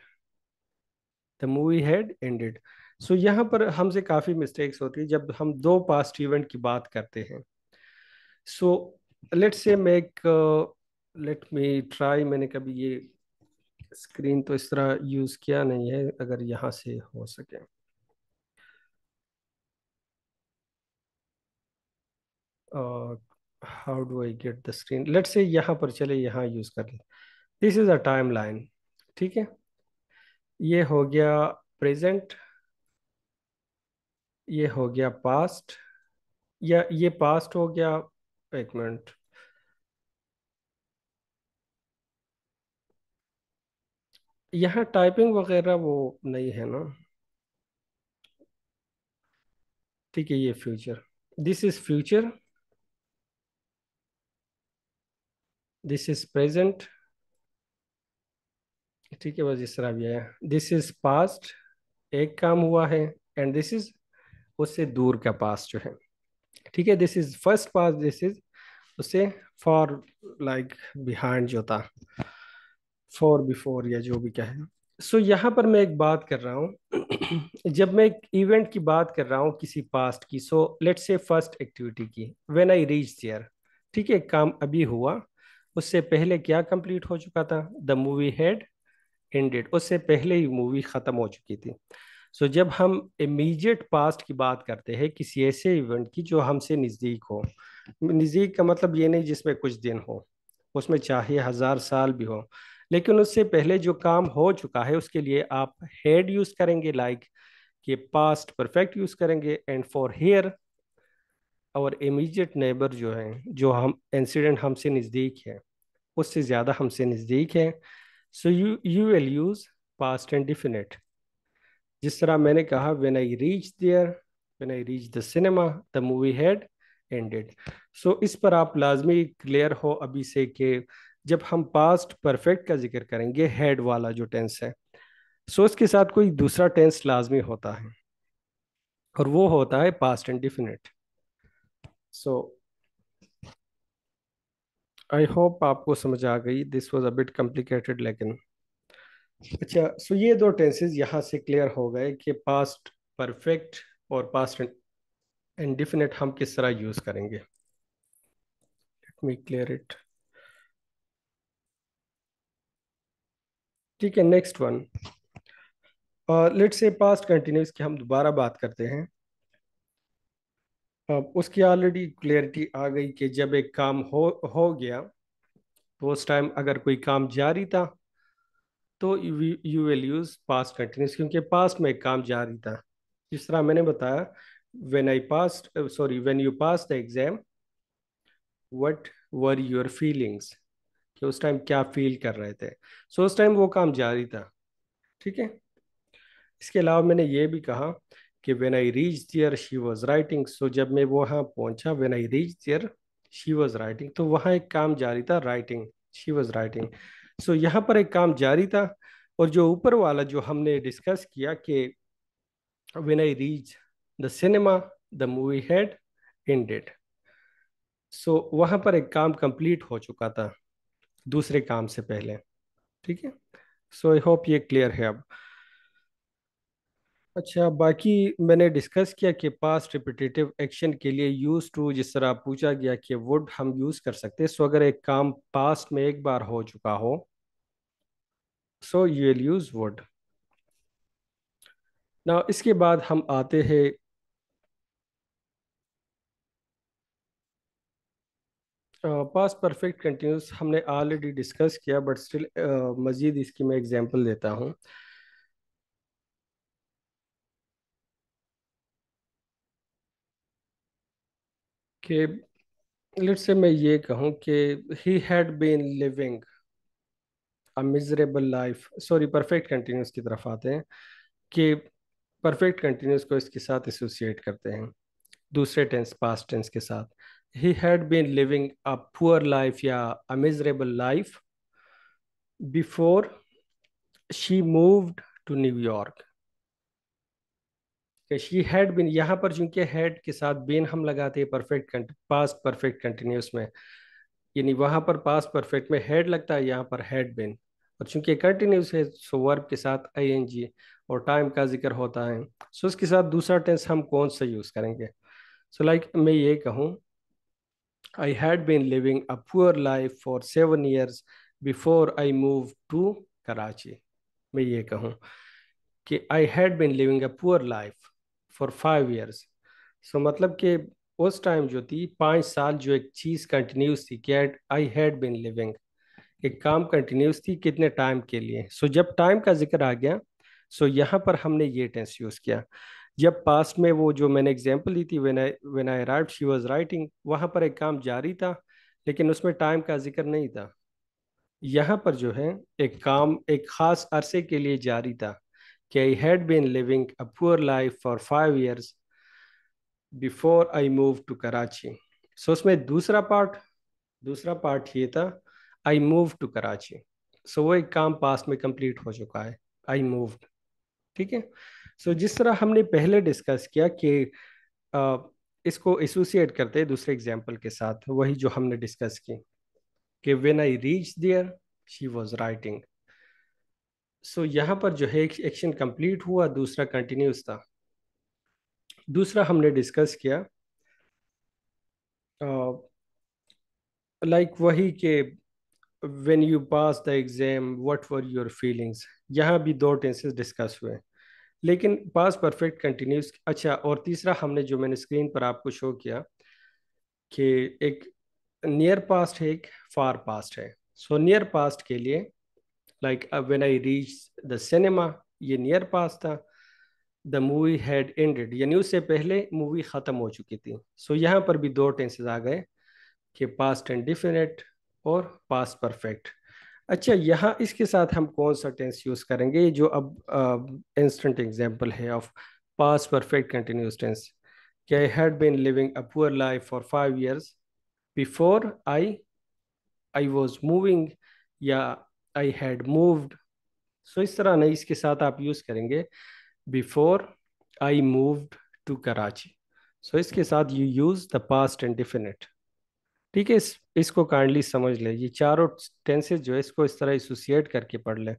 the movie had ended so यहाँ पर हमसे काफ़ी मिस्टेक्स होती है जब हम दो पास्ट इवेंट की बात करते हैं सो लेट्स से मैं एक लेट मी ट्राई मैंने कभी ये स्क्रीन तो इस तरह यूज किया नहीं है अगर यहाँ से हो सके how do I get the screen let's see यहाँ पर चले यहाँ यूज कर ले this is a timeline ठीक है ये हो गया प्रेजेंट ये हो गया पास्ट या ये पास्ट हो गया एक मिनट यहाँ टाइपिंग वगैरह वो नहीं है ना ठीक है ये future this is future this is present ठीक है बस इस तरह भी आया दिस इज पास्ट एक काम हुआ है एंड दिस इज उससे दूर का पास्ट जो है ठीक है this is first past this is उससे फॉर लाइक बिहाइंड जो था फॉर बिफोर या जो भी क्या है सो so, यहाँ पर मैं एक बात कर रहा हूँ जब मैं एक इवेंट की बात कर रहा हूँ किसी पास्ट की so let's say first activity की व्हेन आई रीच देयर ठीक है काम अभी हुआ उससे पहले क्या कंप्लीट हो चुका था द मूवी हैड एंडेड उससे पहले ही मूवी ख़त्म हो चुकी थी सो so, जब हम इमीजिएट पास्ट की बात करते हैं किसी ऐसे इवेंट की जो हमसे नज़दीक हो नज़दीक का मतलब ये नहीं जिसमें कुछ दिन हो उसमें चाहे हज़ार साल भी हो लेकिन उससे पहले जो काम हो चुका है उसके लिए आप हेड यूज करेंगे लाइक ये पास्ट परफेक्ट यूज करेंगे एंड फॉर हेयर और इमीजिएट नेबर जो है जो हम इंसिडेंट हमसे नज़दीक है उससे ज़्यादा हमसे नज़दीक है so you you will use past and indefinite जिस तरह मैंने कहा when I reach there when I reach the cinema the movie had ended so इस पर आप लाजमी क्लियर हो अभी से कि जब हम पास्ट परफेक्ट का जिक्र करेंगे हेड वाला जो टेंस है सो इसके साथ कोई दूसरा टेंस लाजमी होता है और वो होता है past and definite so I hope आपको समझ आ गई this was a bit complicated लेकिन अच्छा सो ये दो टेंसेज यहाँ से क्लियर हो गए कि पास्ट परफेक्ट और पास्ट एंड डिफिनेट हम किस तरह यूज़ करेंगे लेट मी क्लियर इट ठीक है next one let's see past continuous की हम दोबारा बात करते हैं uh, उसकी ऑलरेडी क्लियरिटी आ गई कि जब एक काम हो हो गया तो उस टाइम अगर कोई काम जारी था तो you will use past continuous क्योंकि पास्ट में एक काम जारी था जिस तरह मैंने बताया when I pass sorry sorry, you pass the exam what were your feelings कि उस टाइम क्या फील कर रहे थे सो उस टाइम वो काम जारी था ठीक है इसके अलावा मैंने ये भी कहा कि when I reach there she was writing so जब मैं वहाँ पहुँचा when I reach there she was writing तो वहाँ एक काम जारी था writing she was writing so यहाँ पर एक काम जारी था और जो ऊपर वाला जो हमने डिस्कस किया कि when I reach the cinema the movie had date so वहाँ पर एक काम कंप्लीट हो चुका था दूसरे काम से पहले ठीक है सो आई होप ये क्लियर है अब अच्छा बाकी मैंने डिस्कस किया कि पास्ट रिपीटेटिव एक्शन के लिए यूज़ टू जिस तरह पूछा गया कि वुड हम यूज़ कर सकते हैं सो अगर एक काम पास्ट में एक बार हो चुका हो so you will use would ना इसके बाद हम आते हैं पास परफेक्ट कंटिन्यूस हमने ऑलरेडी डिस्कस किया बट स्टिल uh, मज़ीद इसकी मैं एग्जांपल देता हूँ कि लेट्स से मैं ये कहूँ कि he had been living a miserable life sorry perfect continuous की तरफ आते हैं कि परफेक्ट कंटिन्यूस को इसके साथ एसोसिएट करते हैं दूसरे टेंस पास्ट टेंस के साथ he had been living a poor life, yeah, a miserable life before she moved to New York. She had been यहाँ पर चूंकि हैड के साथ बिन हम लगाते हैं परफेक्ट पास परफेक्ट कंटिन्यूस में यानी वहाँ पर पास परफेक्ट में हैड लगता है यहाँ पर हैड बिन और चूंकि कंटिन्यूस है सो वर्ब के साथ आई एन जी और टाइम का जिक्र होता है सो so इसके साथ दूसरा टेंस हम कौन सा यूज़ करेंगे सो so लाइक like, मैं ये कहूँ I had been living a poor life for seven years before I moved to Karachi. मैं ये कहूँ कि I had been living a poor life for five years. So मतलब कि उस टाइम जो थी पाँच साल जो एक चीज़ कंटिन्यूस थी कि I had been living एक काम कंटिन्यूस थी कितने टाइम के लिए सो so, जब टाइम का जिक्र आ गया सो so यहाँ पर हमने ये टेंस यूज़ किया जब पास में वो जो मैंने एग्जाम्पल ली थी when I when I she was writing वहाँ पर एक काम जारी था लेकिन उसमें टाइम का जिक्र नहीं था यहाँ पर जो है एक काम एक ख़ास अरसे के लिए जारी था कि I had been living a poor life for five years before I move to Karachi so उसमें दूसरा पार्ट दूसरा पार्ट ये था I move to Karachi so वो एक काम पास में कंप्लीट हो चुका है आई मूव ठीक है सो so, जिस तरह हमने पहले डिस्कस किया कि आ, इसको एसोसिएट करते हैं दूसरे एग्जाम्पल के साथ वही जो हमने डिस्कस की कि when I reach there she was writing so यहाँ पर जो है एक्शन कंप्लीट हुआ दूसरा कंटिन्यूस था दूसरा हमने डिस्कस किया लाइक uh, like वही के when you pass the exam what were your feelings यहाँ भी दो टेंसेस डिस्कस हुए लेकिन पास परफेक्ट कंटिन्यूस अच्छा और तीसरा हमने जो मैंने स्क्रीन पर आपको शो किया कि एक नियर पास्ट है एक फार पास्ट है सो नियर पास्ट के लिए like when I reach the cinema ये नियर पास्ट था द मूवी हैड एंडेड यानी उससे पहले मूवी ख़त्म हो चुकी थी सो so, यहाँ पर भी दो टेंसेज आ गए कि पास्ट एंड डिफिनेट और पास्ट परफेक्ट अच्छा यहाँ इसके साथ हम कौन सा टेंस यूज करेंगे जो अब इंस्टेंट एग्जाम्पल है of past perfect continuous tense क्या I had been living a poor life for five years before I I was moving या आई हैड मूव्ड सो इस तरह नहीं इसके साथ आप यूज करेंगे before I moved to Karachi so इसके साथ you use the past and indefinite ठीक है इस इसको काइंडली समझ लें ये चारों टेंसेज जो है इसको इस तरह एसोसिएट करके पढ़ लें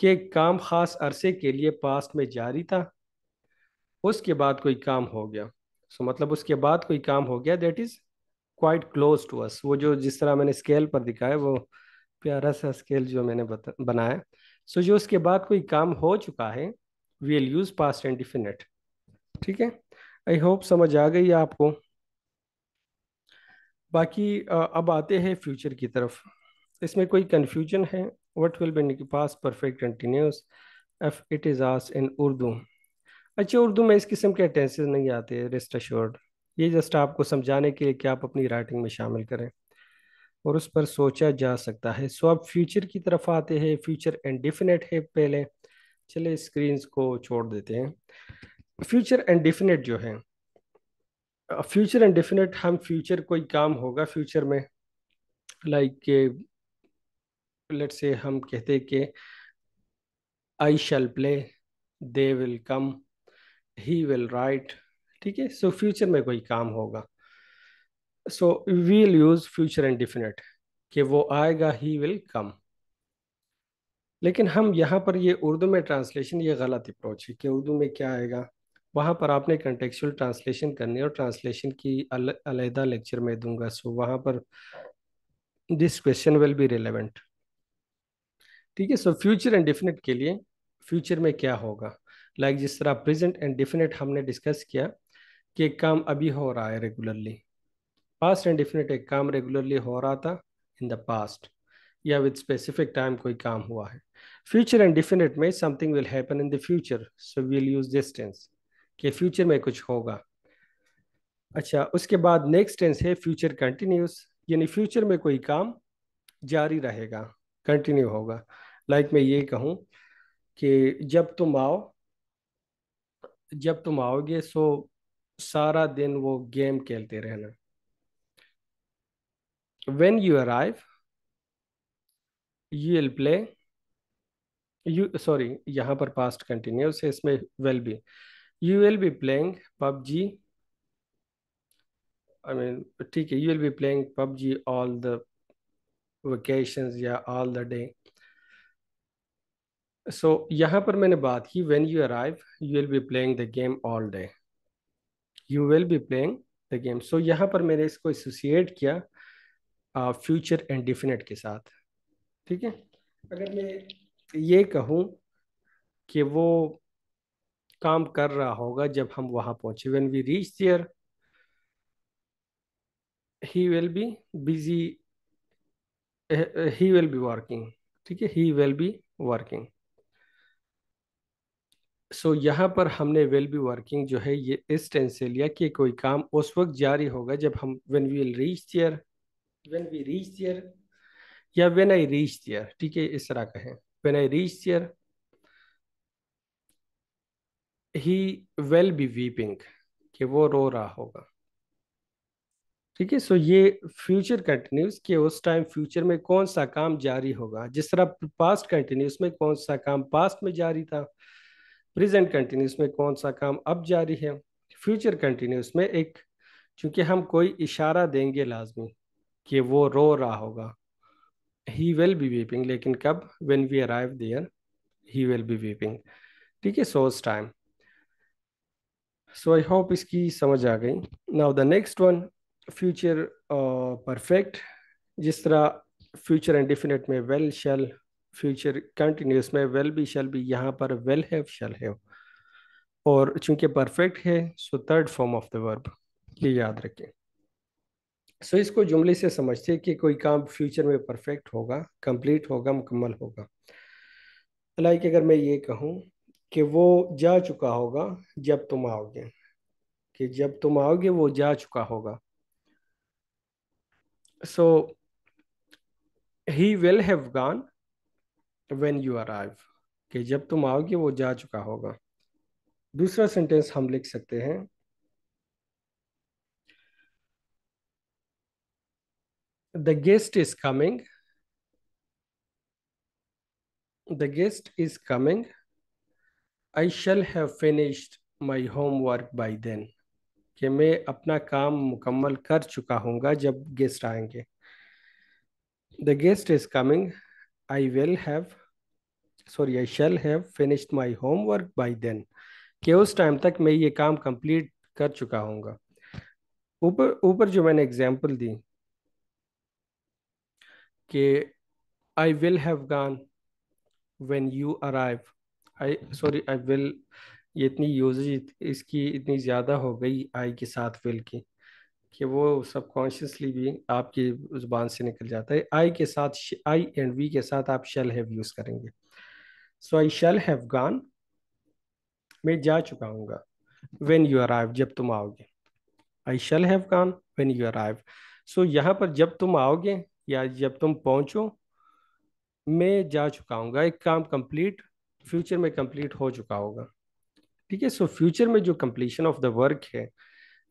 कि काम खास अरसे के लिए पास्ट में जारी था उसके बाद कोई काम हो गया सो so, मतलब उसके बाद कोई काम हो गया that is quite close to us वो जो जिस तरह मैंने स्केल पर दिखाया वो प्यारा सा स्केल जो मैंने बनाया सो so, जो उसके बाद कोई काम हो चुका है we will use past and indefinite ठीक है आई होप समझ आ गई आपको बाकी अब आते हैं फ्यूचर की तरफ इसमें कोई कन्फ्यूजन है what will be past perfect continuous if it is as in Urdu अच्छा उर्दू में इस किस्म के टेंसेज नहीं आते रेस्ट अश्योर्ड ये जस्ट आपको समझाने के लिए कि आप अपनी राइटिंग में शामिल करें और उस पर सोचा जा सकता है सो अब फ्यूचर की तरफ आते हैं फ्यूचर इनडिफिनेट है पहले चले स्क्रीन को छोड़ देते हैं फ्यूचर इनडिफिनेट जो है फ्यूचर एंड डेफिनेट हम फ्यूचर कोई काम होगा फ्यूचर में लाइक लेट से हम कहते कि I shall play they will come he will write ठीक है सो फ्यूचर में कोई काम होगा so we'll use future and indefinite कि वो आएगा ही विल कम लेकिन हम यहाँ पर ये उर्दू में ट्रांसलेशन ये गलत अप्रोच है कि उर्दू में क्या आएगा वहाँ पर आपने कंटेक्चुअल ट्रांसलेशन करनी है और ट्रांसलेशन की अलहदा लेक्चर में दूंगा सो वहाँ पर this question will be relevant ठीक है सो फ्यूचर एंड डिफिनेट के लिए फ्यूचर में क्या होगा लाइक like जिस तरह प्रेजेंट एंड डिफिनेट हमने डिस्कस किया कि एक काम अभी हो रहा है रेगुलरली पास्ट एंड डिफिनेट एक काम रेगुलरली हो रहा था इन द पास्ट या विद स्पेसिफिक टाइम कोई काम हुआ है फ्यूचर एंड डिफिनेट में something will happen in the future so will use tense कि फ्यूचर में कुछ होगा अच्छा उसके बाद नेक्स्ट टेंस है फ्यूचर कंटिन्यूस यानी फ्यूचर में कोई काम जारी रहेगा कंटिन्यू होगा लाइक like मैं ये कहूँ कि जब तुम आओ जब तुम आओगे सो सारा दिन वो गेम खेलते रहना when you arrive you will play you sorry यहाँ पर पास्ट कंटिन्यूस है इसमें will be you will be playing PUBG. I mean, TK, you will be playing PUBG all the vacations, yeah, all the day. So so, यहाँ पर मैंने बात की when you arrive you will be playing the game all day you will be playing the game so यहाँ पर मैंने इसको associate किया फ्यूचर एंड डिफिनेट के साथ ठीक है अगर मैं ये कहूँ कि वो काम कर रहा होगा जब हम वहां पहुंचे when we reach there he will be busy he will be working ठीक है he will be working so यहाँ पर हमने विल बी वर्किंग जो है ये इस टेंस से लिया कि कोई काम उस वक्त जारी होगा जब हम when we will reach there when we reach there या वेन आई रीच दियर ठीक है इस तरह कहें when I reach there he will be weeping कि वो रो रहा होगा ठीक है सो ये फ्यूचर कंटिन्यूस कि उस टाइम फ्यूचर में कौन सा काम जारी होगा जिस तरह पास्ट कंटिन्यूस में कौन सा काम पास्ट में जारी था प्रेजेंट कंटिन्यूस में कौन सा काम अब जारी है फ्यूचर कंटिन्यूस में एक चूंकि हम कोई इशारा देंगे लाजमी कि वो रो रहा होगा ही विल बी वीपिंग लेकिन कब when we arrive there he will be weeping ठीक है सो उस टाइम सो आई होप इसकी समझ आ गई now the next one future perfect जिस तरह फ्यूचर एंड डिफिनेट में वेल शेल फ्यूचर कंटिन्यूस में वेल बी शेल बी यहाँ पर वेल हैव शेल हैव और चूंकि परफेक्ट है so third form of the verb ये याद रखें सो so, इसको जुमले से समझते हैं कि कोई काम फ्यूचर में परफेक्ट होगा कंप्लीट होगा मुकम्मल होगा लाइक अगर मैं ये कहूँ कि वो जा चुका होगा जब तुम आओगे कि जब तुम आओगे वो जा चुका होगा so he will have gone when you arrive कि जब तुम आओगे वो जा चुका होगा दूसरा सेंटेंस हम लिख सकते हैं the guest is coming the guest is coming I shall have finished my homework by then कि मैं अपना काम मुकम्मल कर चुका हूँ जब गेस्ट आएंगे the guest is coming I will have sorry I shall have finished my homework by then कि उस टाइम तक मैं ये काम कंप्लीट कर चुका हूँ ऊपर ऊपर जो मैंने एग्जाम्पल दी कि I will have gone when you arrive I sorry I will ये इतनी यूजेज इसकी इतनी ज़्यादा हो गई आई के साथ विल की कि वो सबकॉन्शियसली भी आपकी ज़ुबान से निकल जाता है आई के साथ आई एंड वी के साथ आप शेल हैव यूज़ करेंगे so I shall have gone मैं जा चुका हूँ वेन यू अराइव जब तुम आओगे I shall have gone when you arrive so यहाँ पर जब तुम आओगे या जब तुम पहुँचो मैं जा चुका हूँ एक काम कंप्लीट फ्यूचर में कंप्लीट हो चुका होगा ठीक है सो फ्यूचर में जो कंप्लीशन ऑफ द वर्क है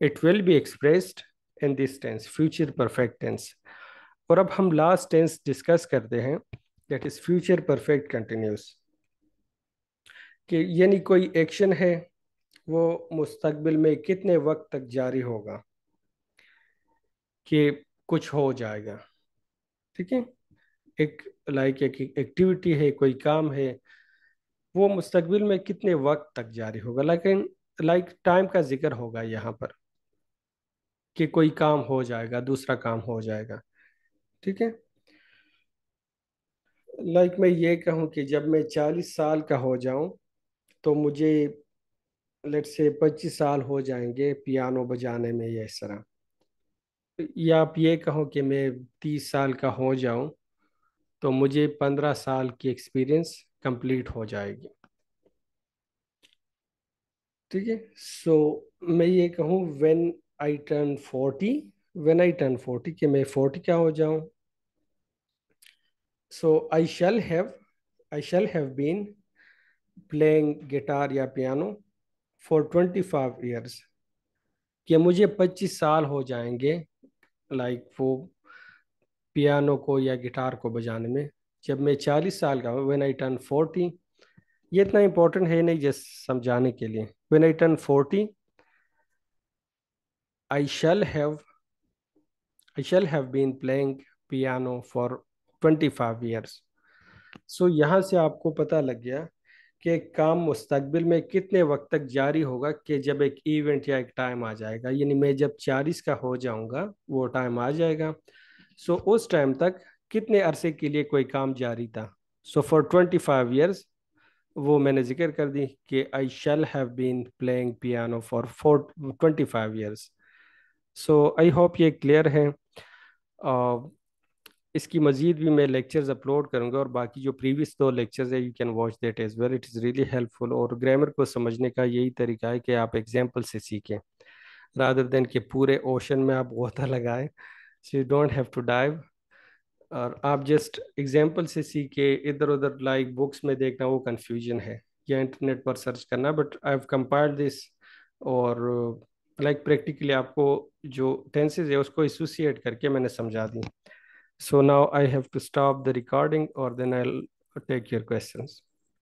it will be expressed in this tense future perfect tense और अब हम लास्ट टेंस डिस्कस करते हैं that is future perfect continuous कि यानी कोई एक्शन है वो मुस्तकबिल में कितने वक्त तक जारी होगा कि कुछ हो जाएगा ठीक है एक लाइक एक एक्टिविटी है कोई काम है वो मुस्तबिल में कितने वक्त तक जारी होगा लेकिन लाइक टाइम का जिक्र होगा यहाँ पर कि कोई काम हो जाएगा दूसरा काम हो जाएगा ठीक है लाइक मैं ये कहूँ कि जब मैं चालीस साल का हो जाऊँ तो मुझे लेट से पच्चीस साल हो जाएंगे पियानो बजाने में यह इस तरह या आप ये कहो कि मैं तीस साल का हो जाऊं तो मुझे पंद्रह साल की एक्सपीरियंस कंप्लीट हो जाएगी ठीक है सो मैं ये कहूँ when I turn forty when I turn forty कि मैं फोर्टी क्या हो जाऊँ so I shall have I shall have been playing guitar या piano for twenty five years कि मुझे पच्चीस साल हो जाएंगे लाइक like वो पियानो को या गिटार को बजाने में जब मैं चालीस साल का हुआ वेन आई टर्न फोर्टी ये इतना इम्पोर्टेंट है नहीं जस्ट समझाने के लिए when I turn forty I shall have I shall have been playing piano for 25 years. So so, यहाँ से आपको पता लग गया कि काम मुस्तबिल में कितने वक्त तक जारी होगा कि जब एक इवेंट या एक टाइम आ जाएगा यानी मैं जब चालीस का हो जाऊँगा वो टाइम आ जाएगा सो so, उस टाइम तक कितने अरसे के लिए कोई काम जारी था so for twenty five years वो मैंने जिक्र कर दी कि I shall have been playing piano for four twenty five years so I hope ये क्लियर है uh, इसकी मज़ीद भी मैं लेक्चर्स अपलोड करूँगा और बाकी जो प्रीवियस दो लेक्चर्स है you can watch that as well it is really helpful और ग्रामर को समझने का यही तरीका है कि आप एग्जाम्पल से सीखें रादर देन के पूरे ओशन में आप गोता लगाएं so you don't have to dive और आप जस्ट एग्जाम्पल से सीख के इधर उधर लाइक बुक्स में देखना वो कन्फ्यूजन है या इंटरनेट पर सर्च करना but I have compiled this और लाइक प्रैक्टिकली आपको जो टेंसेज है उसको एसोसिएट करके मैंने समझा दी so now I have to stop the recording और then I take your questions